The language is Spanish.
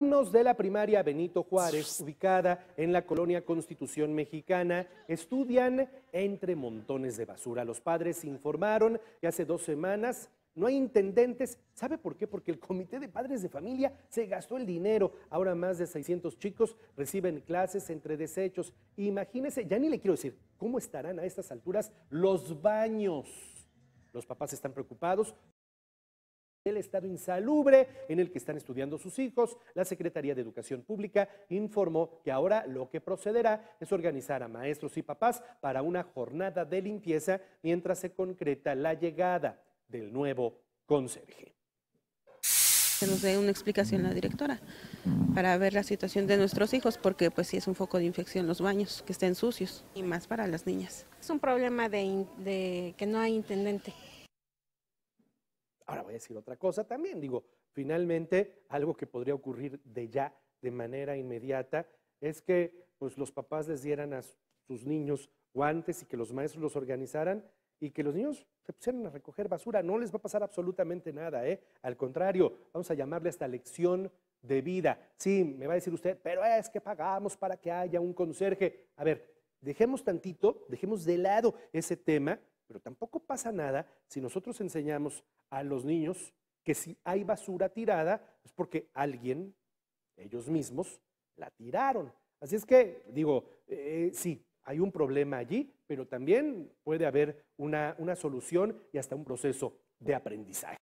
alumnos de la primaria Benito Juárez, ubicada en la colonia Constitución Mexicana, estudian entre montones de basura. Los padres informaron que hace dos semanas no hay intendentes. ¿Sabe por qué? Porque el Comité de Padres de Familia se gastó el dinero. Ahora más de 600 chicos reciben clases entre desechos. Imagínense, ya ni le quiero decir, ¿cómo estarán a estas alturas los baños? Los papás están preocupados el estado insalubre en el que están estudiando sus hijos, la Secretaría de Educación Pública informó que ahora lo que procederá es organizar a maestros y papás para una jornada de limpieza mientras se concreta la llegada del nuevo conserje. Se nos dé una explicación la directora para ver la situación de nuestros hijos, porque pues sí es un foco de infección los baños, que estén sucios y más para las niñas. Es un problema de que no hay intendente. Ahora voy a decir otra cosa también, digo, finalmente algo que podría ocurrir de ya, de manera inmediata, es que pues, los papás les dieran a sus niños guantes y que los maestros los organizaran y que los niños se pusieran a recoger basura. No les va a pasar absolutamente nada, ¿eh? Al contrario, vamos a llamarle esta lección de vida. Sí, me va a decir usted, pero es que pagamos para que haya un conserje. A ver, dejemos tantito, dejemos de lado ese tema pero tampoco pasa nada si nosotros enseñamos a los niños que si hay basura tirada es porque alguien, ellos mismos, la tiraron. Así es que, digo, eh, sí, hay un problema allí, pero también puede haber una solución y hasta un proceso de aprendizaje.